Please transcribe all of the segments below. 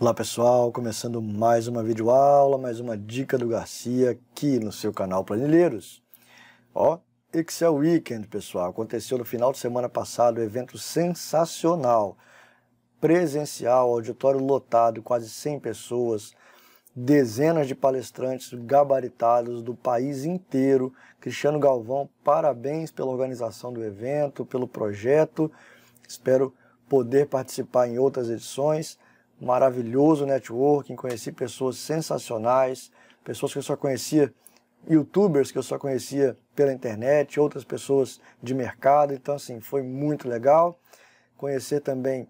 Olá pessoal, começando mais uma videoaula, mais uma dica do Garcia aqui no seu canal Planilheiros. Ó, Excel Weekend, pessoal, aconteceu no final de semana passado, um evento sensacional, presencial, auditório lotado, quase 100 pessoas, dezenas de palestrantes gabaritados do país inteiro. Cristiano Galvão, parabéns pela organização do evento, pelo projeto. Espero poder participar em outras edições maravilhoso networking, conheci pessoas sensacionais, pessoas que eu só conhecia, youtubers que eu só conhecia pela internet, outras pessoas de mercado. Então, assim, foi muito legal. Conhecer também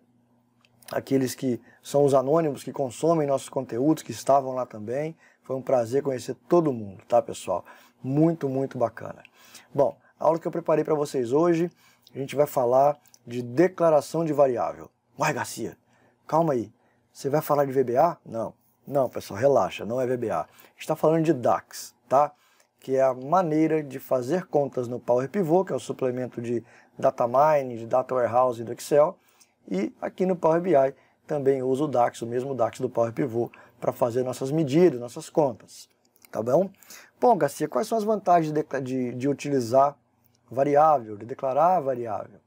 aqueles que são os anônimos que consomem nossos conteúdos, que estavam lá também. Foi um prazer conhecer todo mundo, tá, pessoal? Muito, muito bacana. Bom, a aula que eu preparei para vocês hoje, a gente vai falar de declaração de variável. Uai, Garcia, calma aí. Você vai falar de VBA? Não. Não, pessoal, relaxa, não é VBA. Está falando de DAX, tá? Que é a maneira de fazer contas no Power Pivot, que é o suplemento de data Mining, de data warehouse do Excel, e aqui no Power BI também uso o DAX, o mesmo DAX do Power Pivot, para fazer nossas medidas, nossas contas. Tá bom? Bom, Garcia, quais são as vantagens de, de, de utilizar variável, de declarar variável?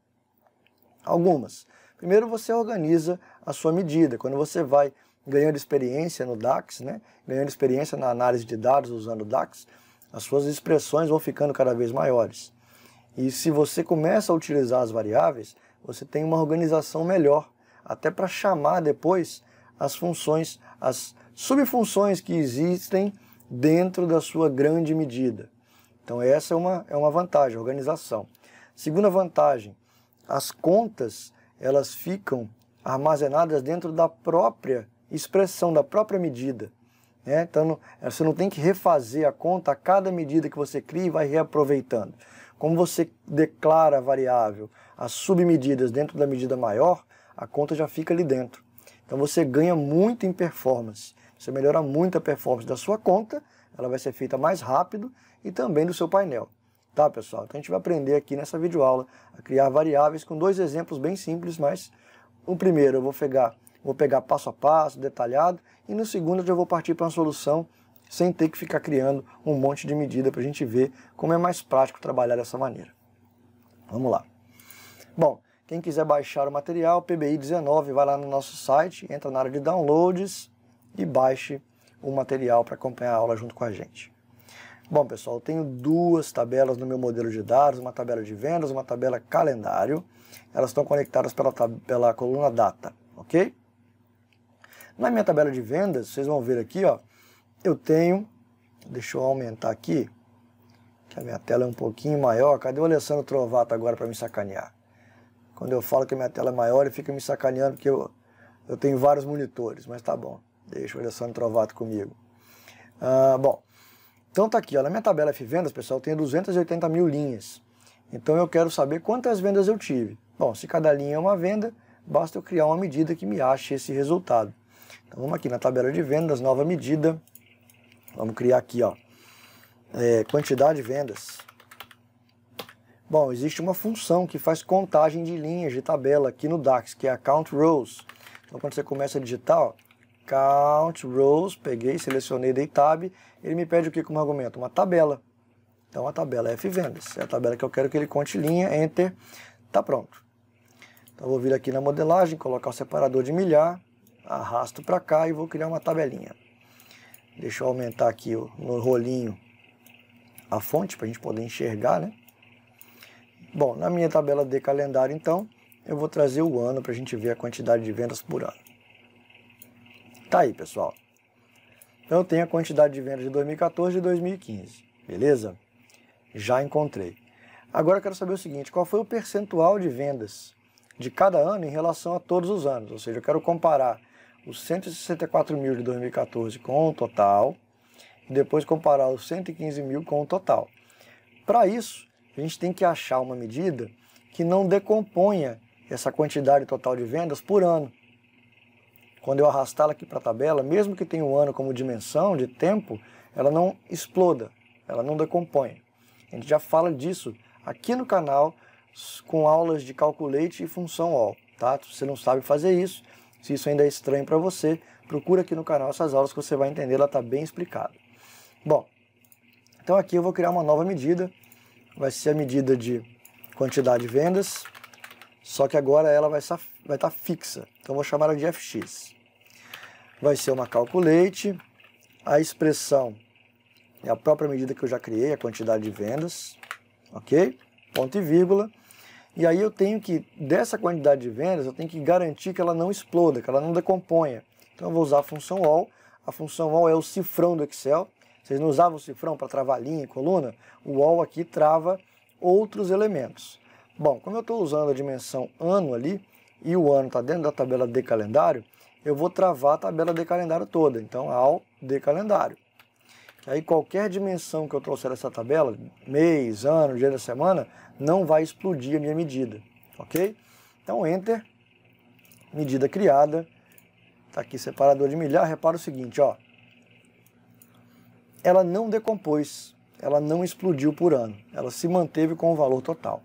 Algumas. Primeiro você organiza a sua medida. Quando você vai ganhando experiência no DAX, né? ganhando experiência na análise de dados usando o DAX, as suas expressões vão ficando cada vez maiores. E se você começa a utilizar as variáveis, você tem uma organização melhor, até para chamar depois as funções, as subfunções que existem dentro da sua grande medida. Então essa é uma, é uma vantagem, organização. Segunda vantagem, as contas elas ficam armazenadas dentro da própria expressão, da própria medida. Né? Então, eh, você não tem que refazer a conta a cada medida que você cria e vai reaproveitando. Como você declara a variável, as submedidas dentro da medida maior, a conta já fica ali dentro. Então, você ganha muito em performance. Você melhora muito a performance da sua conta, ela vai ser feita mais rápido e também do seu painel tá, pessoal? Então a gente vai aprender aqui nessa videoaula a criar variáveis com dois exemplos bem simples, mas o primeiro eu vou pegar, vou pegar passo a passo, detalhado, e no segundo eu já vou partir para uma solução sem ter que ficar criando um monte de medida para a gente ver como é mais prático trabalhar dessa maneira. Vamos lá. Bom, quem quiser baixar o material, PBI 19, vai lá no nosso site, entra na área de downloads e baixe o material para acompanhar a aula junto com a gente. Bom, pessoal, eu tenho duas tabelas no meu modelo de dados, uma tabela de vendas, uma tabela calendário. Elas estão conectadas pela, pela coluna data, ok? Na minha tabela de vendas, vocês vão ver aqui, ó, eu tenho, deixa eu aumentar aqui, que a minha tela é um pouquinho maior. Cadê o Alessandro Trovato agora para me sacanear? Quando eu falo que a minha tela é maior, ele fica me sacaneando porque eu, eu tenho vários monitores, mas tá bom. Deixa o Alessandro Trovato comigo. Ah, bom, então tá aqui, ó, na minha tabela F-Vendas, pessoal, tem 280 mil linhas. Então eu quero saber quantas vendas eu tive. Bom, se cada linha é uma venda, basta eu criar uma medida que me ache esse resultado. Então vamos aqui na tabela de vendas, nova medida. Vamos criar aqui, ó, é, quantidade de vendas. Bom, existe uma função que faz contagem de linhas de tabela aqui no DAX, que é a Count Rows. Então quando você começa a digitar, ó, count rows, peguei, selecionei, dei tab, ele me pede o que como argumento? Uma tabela. Então a tabela é fvendas, é a tabela que eu quero que ele conte linha, enter, tá pronto. Então vou vir aqui na modelagem, colocar o separador de milhar, arrasto para cá e vou criar uma tabelinha. Deixa eu aumentar aqui no rolinho a fonte para a gente poder enxergar, né? Bom, na minha tabela de calendário então, eu vou trazer o ano para a gente ver a quantidade de vendas por ano. Tá aí, pessoal. Então eu tenho a quantidade de vendas de 2014 e 2015, beleza? Já encontrei. Agora eu quero saber o seguinte, qual foi o percentual de vendas de cada ano em relação a todos os anos? Ou seja, eu quero comparar os 164 mil de 2014 com o total e depois comparar os 115 mil com o total. Para isso, a gente tem que achar uma medida que não decomponha essa quantidade total de vendas por ano quando eu arrastá-la aqui para a tabela, mesmo que tenha um ano como dimensão de tempo, ela não exploda, ela não decompõe. A gente já fala disso aqui no canal com aulas de calculate e função all, tá? Se você não sabe fazer isso, se isso ainda é estranho para você, procura aqui no canal essas aulas que você vai entender, ela está bem explicada. Bom, então aqui eu vou criar uma nova medida, vai ser a medida de quantidade de vendas, só que agora ela vai estar vai tá fixa. Então vou chamar ela de fx. Vai ser uma calculate. A expressão é a própria medida que eu já criei, a quantidade de vendas. Ok? Ponto e vírgula. E aí eu tenho que, dessa quantidade de vendas, eu tenho que garantir que ela não exploda, que ela não decomponha. Então eu vou usar a função all. A função all é o cifrão do Excel. Vocês não usavam o cifrão para travar linha e coluna? O all aqui trava outros elementos. Bom, como eu estou usando a dimensão ano ali, e o ano está dentro da tabela de calendário, eu vou travar a tabela de calendário toda, então ao de calendário. Aí qualquer dimensão que eu trouxer dessa tabela, mês, ano, dia da semana, não vai explodir a minha medida, ok? Então Enter, medida criada, está aqui separador de milhar, repara o seguinte, ó, ela não decompôs, ela não explodiu por ano, ela se manteve com o valor total.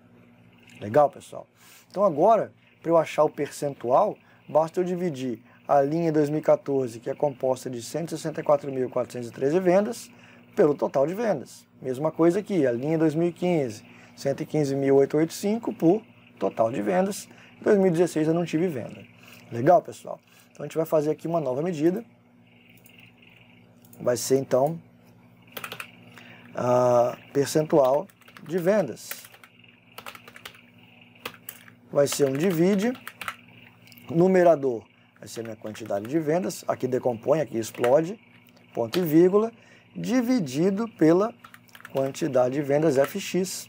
Legal, pessoal? Então agora, para eu achar o percentual, basta eu dividir a linha 2014, que é composta de 164.413 vendas, pelo total de vendas. Mesma coisa aqui, a linha 2015, 115.885 por total de vendas. Em 2016 eu não tive venda. Legal, pessoal? Então a gente vai fazer aqui uma nova medida. Vai ser então a percentual de vendas vai ser um divide, numerador vai ser minha quantidade de vendas, aqui decompõe, aqui explode, ponto e vírgula, dividido pela quantidade de vendas FX.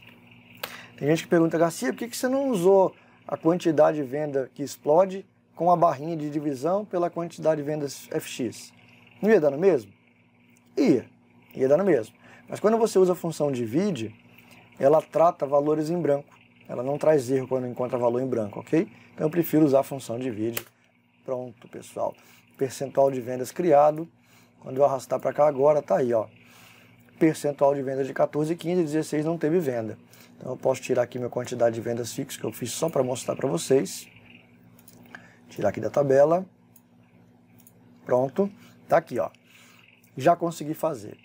Tem gente que pergunta, Garcia, por que, você não usou a quantidade de venda que explode com a barrinha de divisão pela quantidade de vendas FX? Não ia dar no mesmo? Ia, ia dar no mesmo. Mas quando você usa a função divide, ela trata valores em branco. Ela não traz erro quando encontra valor em branco, ok? Então eu prefiro usar a função divide. Pronto, pessoal. Percentual de vendas criado. Quando eu arrastar para cá agora, tá aí, ó. Percentual de vendas de 14, 15, 16 não teve venda. Então eu posso tirar aqui minha quantidade de vendas fixas que eu fiz só para mostrar para vocês. Tirar aqui da tabela. Pronto. Tá aqui, ó. Já consegui fazer.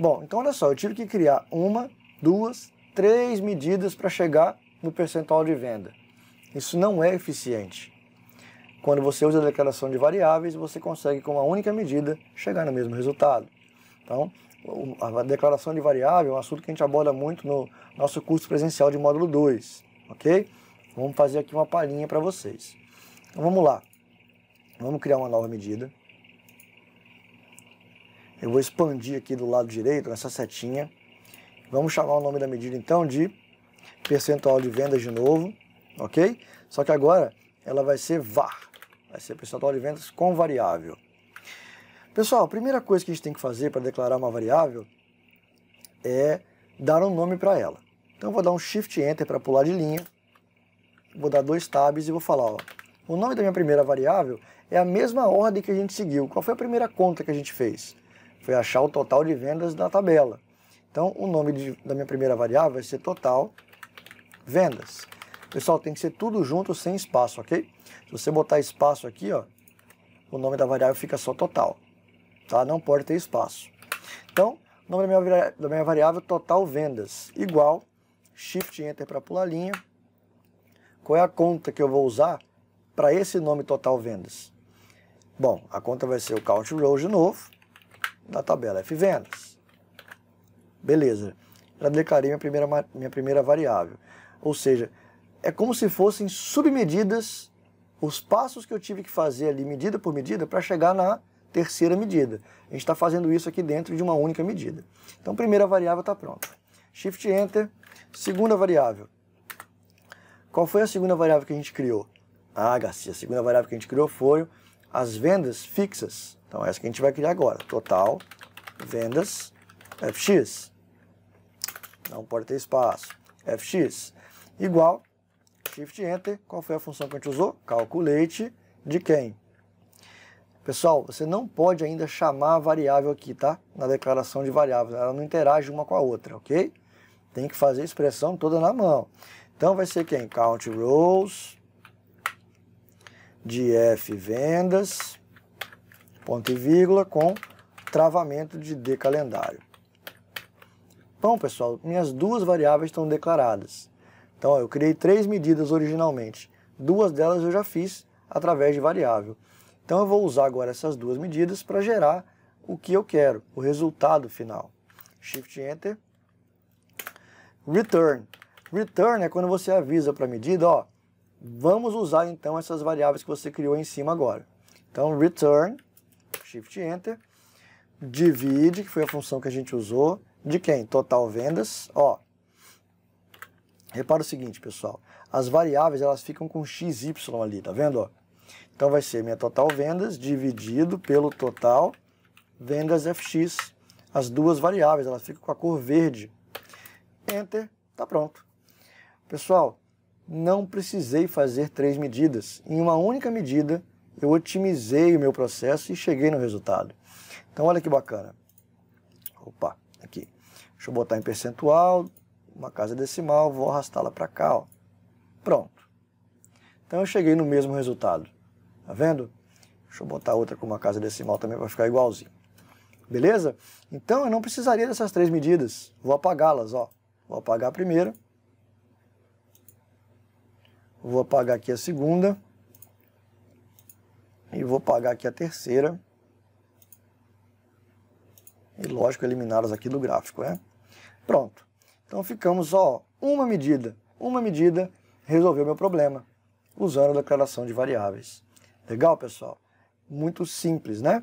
Bom, então olha só, eu tive que criar uma, duas, três medidas para chegar no percentual de venda. Isso não é eficiente. Quando você usa a declaração de variáveis, você consegue, com uma única medida, chegar no mesmo resultado. Então, a declaração de variável é um assunto que a gente aborda muito no nosso curso presencial de módulo 2, ok? Vamos fazer aqui uma palhinha para vocês. Então, vamos lá. Vamos criar uma nova medida. Eu vou expandir aqui do lado direito, nessa setinha. Vamos chamar o nome da medida, então, de percentual de vendas de novo, ok? Só que agora ela vai ser VAR, vai ser percentual de vendas com variável. Pessoal, a primeira coisa que a gente tem que fazer para declarar uma variável é dar um nome para ela. Então eu vou dar um Shift Enter para pular de linha, vou dar dois tabs e vou falar, ó, o nome da minha primeira variável é a mesma ordem que a gente seguiu. Qual foi a primeira conta que a gente fez? Foi achar o total de vendas da tabela. Então o nome de, da minha primeira variável vai ser total vendas. Pessoal, tem que ser tudo junto sem espaço, ok? Se você botar espaço aqui, ó, o nome da variável fica só total, tá? Não pode ter espaço. Então, o nome da minha, da minha variável total vendas igual Shift Enter para pular linha. Qual é a conta que eu vou usar para esse nome total vendas? Bom, a conta vai ser o Count Row de novo, da tabela F vendas. Beleza, já declarei minha primeira, minha primeira variável. Ou seja, é como se fossem submedidas os passos que eu tive que fazer ali, medida por medida, para chegar na terceira medida. A gente está fazendo isso aqui dentro de uma única medida. Então, primeira variável está pronta. Shift Enter. Segunda variável. Qual foi a segunda variável que a gente criou? Ah, Garcia, a segunda variável que a gente criou foi as vendas fixas. Então, essa que a gente vai criar agora. Total vendas FX. Não pode ter espaço. FX igual, Shift Enter, qual foi a função que a gente usou? Calculate de quem? Pessoal, você não pode ainda chamar a variável aqui, tá? Na declaração de variáveis, ela não interage uma com a outra, ok? Tem que fazer a expressão toda na mão. Então vai ser quem? Count rows de F vendas, ponto e vírgula, com travamento de D calendário. Bom, pessoal, minhas duas variáveis estão declaradas. Então, ó, eu criei três medidas originalmente. Duas delas eu já fiz através de variável. Então, eu vou usar agora essas duas medidas para gerar o que eu quero, o resultado final. Shift Enter. Return. Return é quando você avisa para a medida, ó, vamos usar então essas variáveis que você criou em cima agora. Então, return, shift enter, divide, que foi a função que a gente usou, de quem? Total vendas, ó, Repara o seguinte, pessoal. As variáveis elas ficam com x, y ali, tá vendo? Então vai ser minha total vendas dividido pelo total vendas fx. As duas variáveis, elas ficam com a cor verde. Enter, tá pronto. Pessoal, não precisei fazer três medidas. Em uma única medida, eu otimizei o meu processo e cheguei no resultado. Então olha que bacana. Opa, aqui. Deixa eu botar em percentual, uma casa decimal, vou arrastá-la para cá. Ó. Pronto. Então eu cheguei no mesmo resultado. Tá vendo? Deixa eu botar outra com uma casa decimal também para ficar igualzinho. Beleza? Então eu não precisaria dessas três medidas. Vou apagá-las, ó. Vou apagar a primeira. Vou apagar aqui a segunda. E vou apagar aqui a terceira. E lógico, eliminá-las aqui do gráfico, né? Pronto. Então ficamos só uma medida. Uma medida resolveu meu problema, usando a declaração de variáveis. Legal, pessoal? Muito simples, né?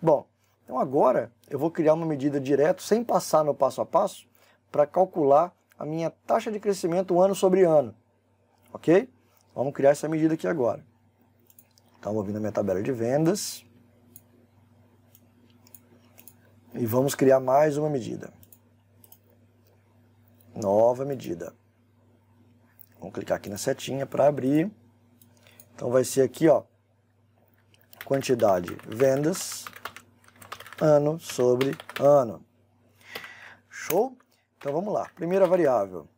Bom, então agora eu vou criar uma medida direto, sem passar no passo a passo, para calcular a minha taxa de crescimento ano sobre ano. Ok? Vamos criar essa medida aqui agora. Então, vou vir na minha tabela de vendas. E vamos criar mais uma medida nova medida. Vamos clicar aqui na setinha para abrir. Então vai ser aqui, ó, quantidade vendas ano sobre ano. Show? Então vamos lá. Primeira variável.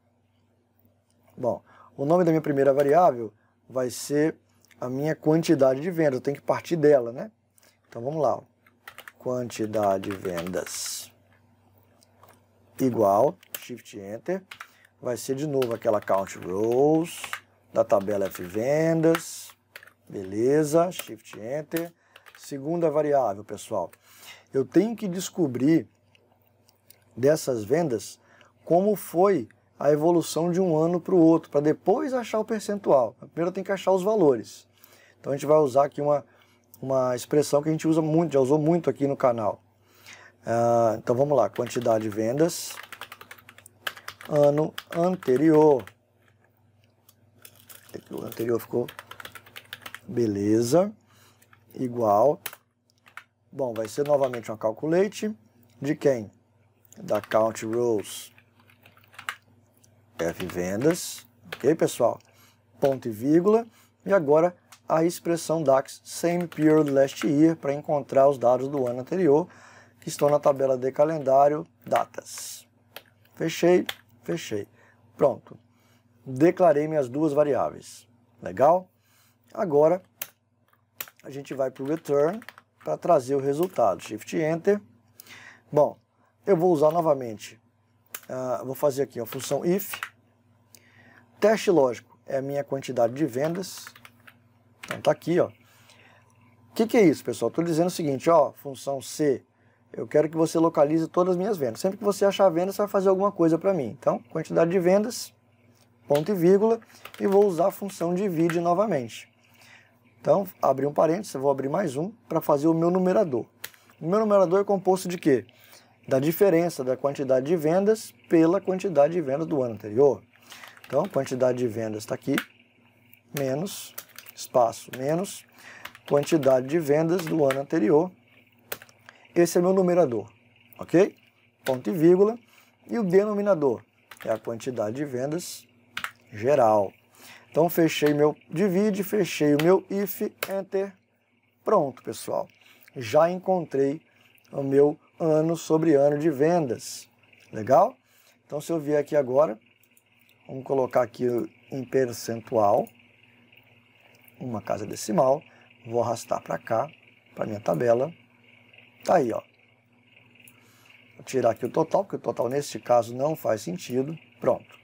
Bom, o nome da minha primeira variável vai ser a minha quantidade de vendas. Eu tenho que partir dela, né? Então vamos lá. Quantidade de vendas igual, Shift Enter, vai ser de novo aquela Count Rows, da tabela F vendas, beleza, Shift Enter. Segunda variável, pessoal, eu tenho que descobrir dessas vendas como foi a evolução de um ano para o outro, para depois achar o percentual. Primeiro tem que achar os valores. Então a gente vai usar aqui uma, uma expressão que a gente usa muito, já usou muito aqui no canal. Ah, então vamos lá, quantidade de vendas, ano anterior. O anterior ficou beleza, igual. Bom, vai ser novamente uma calculate de quem? Da count rows F vendas, ok pessoal? Ponto e vírgula. E agora a expressão DAX same period last year para encontrar os dados do ano anterior Estou na tabela de calendário, datas. Fechei, fechei. Pronto. Declarei minhas duas variáveis. Legal? Agora, a gente vai para o return para trazer o resultado. Shift Enter. Bom, eu vou usar novamente. Uh, vou fazer aqui a função if. Teste lógico é a minha quantidade de vendas. Então tá aqui, ó. O que, que é isso, pessoal? Estou dizendo o seguinte, ó, função C eu quero que você localize todas as minhas vendas. Sempre que você achar vendas, você vai fazer alguma coisa para mim. Então, quantidade de vendas, ponto e vírgula, e vou usar a função divide novamente. Então, abri um parênteses, vou abrir mais um para fazer o meu numerador. O meu numerador é composto de quê? Da diferença da quantidade de vendas pela quantidade de vendas do ano anterior. Então, quantidade de vendas está aqui, menos, espaço, menos, quantidade de vendas do ano anterior, esse é meu numerador, ok? Ponto e vírgula. E o denominador é a quantidade de vendas geral. Então, fechei meu divide, fechei o meu if, enter. Pronto, pessoal. Já encontrei o meu ano sobre ano de vendas. Legal? Então, se eu vier aqui agora, vamos colocar aqui em percentual, uma casa decimal, vou arrastar para cá, para minha tabela, Tá aí, ó. Vou tirar aqui o total, porque o total neste caso não faz sentido. Pronto.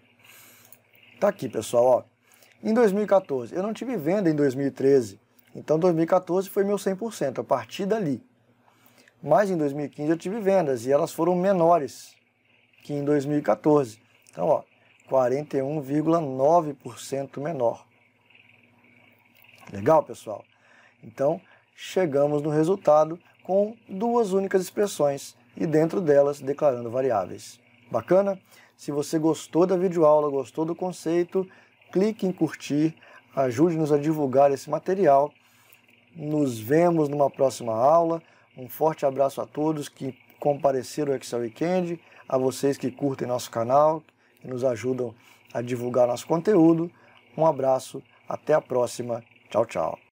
Tá aqui, pessoal, ó. Em 2014, eu não tive venda em 2013. Então 2014 foi meu 100%, a partir dali. Mas em 2015 eu tive vendas e elas foram menores que em 2014. Então, ó, 41,9% menor. Legal, pessoal? Então, chegamos no resultado com duas únicas expressões e dentro delas declarando variáveis. Bacana? Se você gostou da videoaula, gostou do conceito, clique em curtir, ajude-nos a divulgar esse material. Nos vemos numa próxima aula. Um forte abraço a todos que compareceram ao Excel Weekend, a vocês que curtem nosso canal, e nos ajudam a divulgar nosso conteúdo. Um abraço, até a próxima. Tchau, tchau.